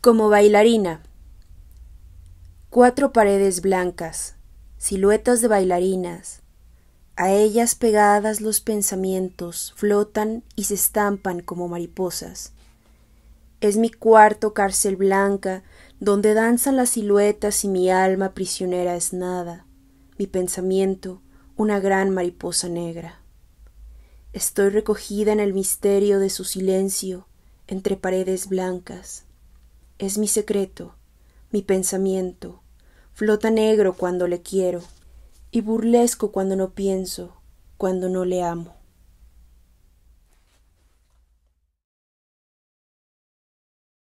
Como bailarina. Cuatro paredes blancas, siluetas de bailarinas. A ellas pegadas los pensamientos flotan y se estampan como mariposas. Es mi cuarto cárcel blanca, donde danzan las siluetas y mi alma prisionera es nada, mi pensamiento una gran mariposa negra. Estoy recogida en el misterio de su silencio entre paredes blancas es mi secreto, mi pensamiento, flota negro cuando le quiero, y burlesco cuando no pienso, cuando no le amo.